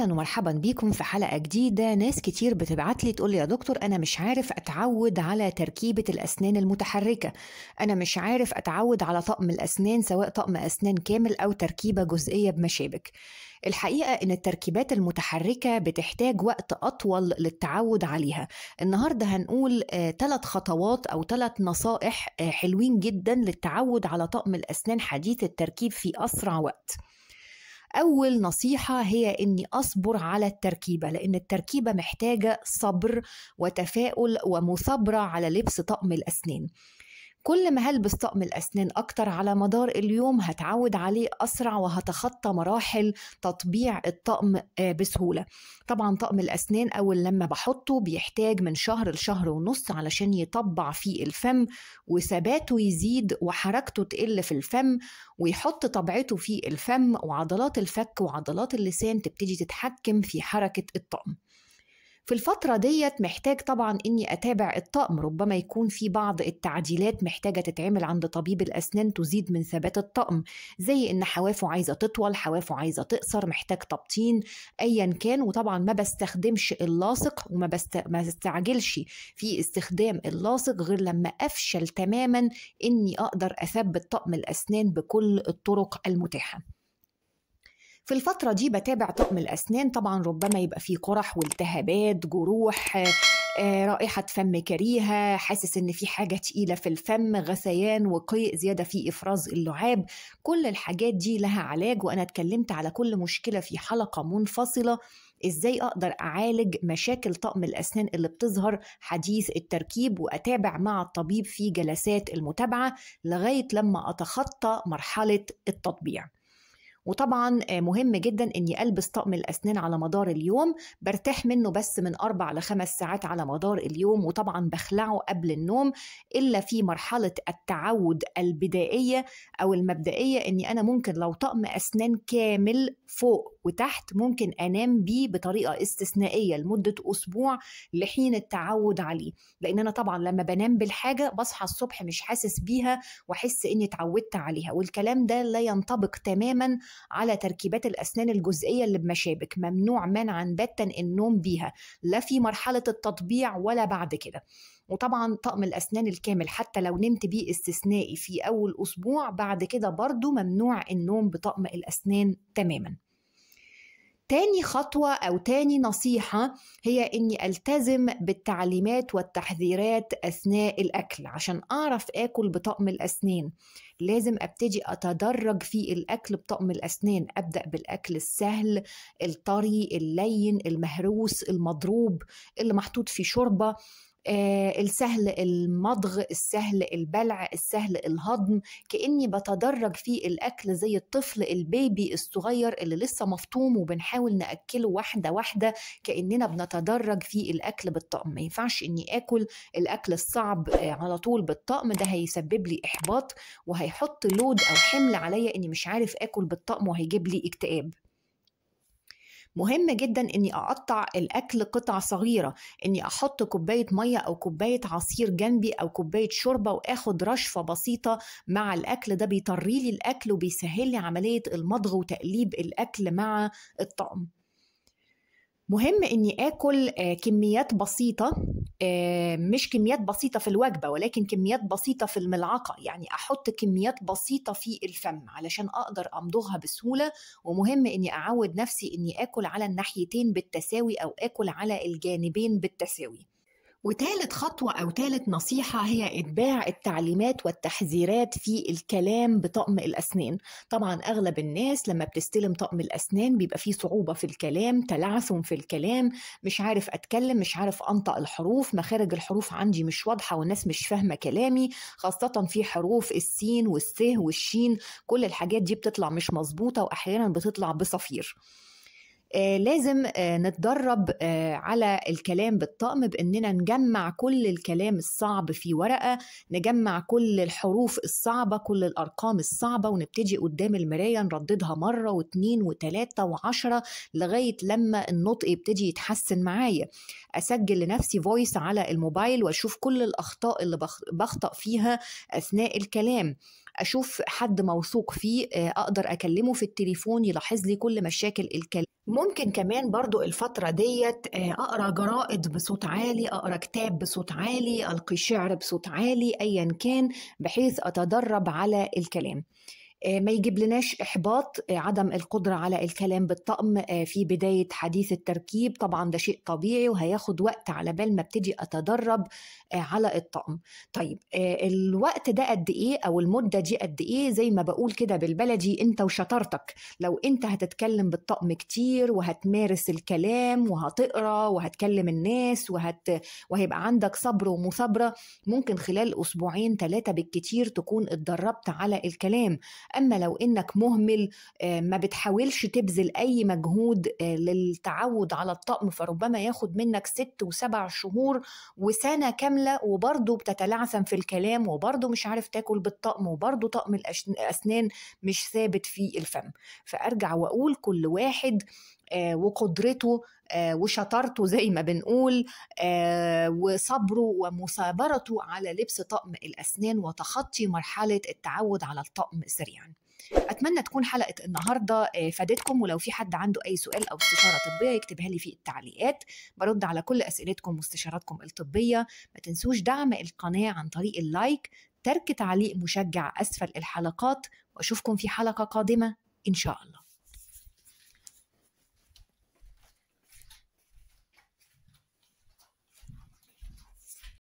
اهلا ومرحبا بيكم في حلقه جديده ناس كتير بتبعت لي تقول لي يا دكتور انا مش عارف اتعود على تركيبه الاسنان المتحركه انا مش عارف اتعود على طقم الاسنان سواء طقم اسنان كامل او تركيبه جزئيه بمشابك الحقيقه ان التركيبات المتحركه بتحتاج وقت اطول للتعود عليها النهارده هنقول ثلاث آه، خطوات او ثلاث نصائح آه، حلوين جدا للتعود على طقم الاسنان حديث التركيب في اسرع وقت أول نصيحة هي إني أصبر على التركيبة لأن التركيبة محتاجة صبر وتفاؤل ومثابرة على لبس طقم الأسنان كل ما هلبس طقم الأسنان أكتر على مدار اليوم هتعود عليه أسرع وهتخطى مراحل تطبيع الطقم آه، بسهولة طبعا طقم الأسنان أول لما بحطه بيحتاج من شهر لشهر ونص علشان يطبع في الفم وثباته يزيد وحركته تقل في الفم ويحط طبعته في الفم وعضلات الفك وعضلات اللسان تبتدي تتحكم في حركة الطقم في الفترة ديت محتاج طبعا إني أتابع الطقم ربما يكون في بعض التعديلات محتاجة تتعمل عند طبيب الأسنان تزيد من ثبات الطقم زي إن حوافه عايزة تطول حوافه عايزة تقصر محتاج تبطين أيا كان وطبعا ما بستخدمش اللاصق وما بست... ما بستعجلش في استخدام اللاصق غير لما أفشل تماما إني أقدر أثبت طقم الأسنان بكل الطرق المتاحة في الفترة دي بتابع طقم الأسنان طبعا ربما يبقى فيه قرح والتهابات جروح آه، رائحة فم كريهة حاسس إن في حاجة تقيلة في الفم غثيان وقيء زيادة في إفراز اللعاب كل الحاجات دي لها علاج وأنا اتكلمت على كل مشكلة في حلقة منفصلة ازاي اقدر اعالج مشاكل طقم الاسنان اللي بتظهر حديث التركيب واتابع مع الطبيب في جلسات المتابعه لغايه لما اتخطى مرحله التطبيع وطبعا آه، مهم جدا اني البس طقم الاسنان على مدار اليوم برتاح منه بس من اربع لخمس ساعات على مدار اليوم وطبعا بخلعه قبل النوم الا في مرحله التعود البدائيه او المبدئيه اني انا ممكن لو طقم اسنان كامل فوق وتحت ممكن انام بيه بطريقه استثنائيه لمده اسبوع لحين التعود عليه لان انا طبعا لما بنام بالحاجه بصحى الصبح مش حاسس بيها واحس اني اتعودت عليها والكلام ده لا ينطبق تماما على تركيبات الأسنان الجزئية اللي بمشابك ممنوع منعا باتا النوم بيها لا في مرحلة التطبيع ولا بعد كده وطبعا طقم الأسنان الكامل حتى لو نمت بيه استثنائي في أول أسبوع بعد كده برضو ممنوع النوم بطقم الأسنان تماما تاني خطوة أو تاني نصيحة هي إني ألتزم بالتعليمات والتحذيرات أثناء الأكل عشان أعرف آكل بطقم الأسنان لازم ابتدي اتدرج في الاكل بطقم الاسنان ابدا بالاكل السهل الطري اللين المهروس المضروب اللي محطوط في شوربه آه، السهل المضغ السهل البلع السهل الهضم كاني بتدرج في الاكل زي الطفل البيبي الصغير اللي لسه مفطوم وبنحاول ناكله واحده واحده كاننا بنتدرج في الاكل بالطقم ما ينفعش اني اكل الاكل الصعب آه، على طول بالطقم ده هيسبب لي احباط وهيحط لود او حمل عليا اني مش عارف اكل بالطقم وهيجيب لي اكتئاب مهم جدا اني اقطع الاكل قطع صغيره اني احط كوبايه ميه او كوبايه عصير جنبي او كوبايه شوربه واخد رشفه بسيطه مع الاكل ده بيطري لي الاكل وبيسهل لي عمليه المضغ وتقليب الاكل مع الطعم مهم اني اكل آه، كميات بسيطه آه، مش كميات بسيطه في الوجبه ولكن كميات بسيطه في الملعقه يعني احط كميات بسيطه في الفم علشان اقدر امضغها بسهوله ومهم اني اعود نفسي اني اكل على الناحيتين بالتساوي او اكل على الجانبين بالتساوي وتالت خطوة أو تالت نصيحة هي إتباع التعليمات والتحذيرات في الكلام بطقم الأسنان طبعا أغلب الناس لما بتستلم طقم الأسنان بيبقى فيه صعوبة في الكلام تلعثم في الكلام مش عارف أتكلم مش عارف أنطق الحروف مخارج الحروف عندي مش واضحة والناس مش فاهمة كلامي خاصة في حروف السين والسه والشين كل الحاجات دي بتطلع مش مظبوطة وأحيانا بتطلع بصفير آه، لازم آه، نتدرب آه، على الكلام بالطقم باننا نجمع كل الكلام الصعب في ورقه نجمع كل الحروف الصعبه كل الارقام الصعبه ونبتدي قدام المرايه نرددها مره واتنين وتلاته وعشره لغايه لما النطق يبتدي يتحسن معايا اسجل لنفسي فويس على الموبايل واشوف كل الاخطاء اللي بخطا فيها اثناء الكلام اشوف حد موثوق فيه آه، اقدر اكلمه في التليفون يلاحظ لي كل مشاكل الكلام ممكن كمان برضو الفترة ديت آه، أقرأ جرائد بصوت عالي أقرأ كتاب بصوت عالي ألقي شعر بصوت عالي أيا كان بحيث أتدرب على الكلام آه، ما يجيب لناش احباط آه، عدم القدره على الكلام بالطقم آه، في بدايه حديث التركيب طبعا ده شيء طبيعي وهياخد وقت على بال ما ابتدي اتدرب على الطقم طيب الوقت ده قد ايه او المده دي قد ايه زي ما بقول كده بالبلدي انت وشطارتك لو انت هتتكلم بالطقم كتير وهتمارس الكلام وهتقرا وهتكلم الناس وهت... وهيبقى عندك صبر ومثابره ممكن خلال اسبوعين ثلاثه بالكتير تكون اتدربت على الكلام اما لو انك مهمل آه، ما بتحاولش تبذل اي مجهود آه، للتعود على الطقم فربما ياخد منك ست وسبع شهور وسنه كامله وبرضه بتتلعثم في الكلام وبرضه مش عارف تاكل بالطقم وبرضه طقم الاسنان مش ثابت في الفم فارجع واقول كل واحد آه، وقدرته آه، وشطارته زي ما بنقول آه، وصبره ومثابرته على لبس طقم الأسنان وتخطي مرحلة التعود على الطقم سريعاً اتمنى تكون حلقه النهارده آه، فادتكم ولو في حد عنده اي سؤال او استشاره طبيه يكتبها لي في التعليقات برد على كل اسئلتكم واستشاراتكم الطبيه ما تنسوش دعم القناه عن طريق اللايك ترك تعليق مشجع اسفل الحلقات واشوفكم في حلقه قادمه ان شاء الله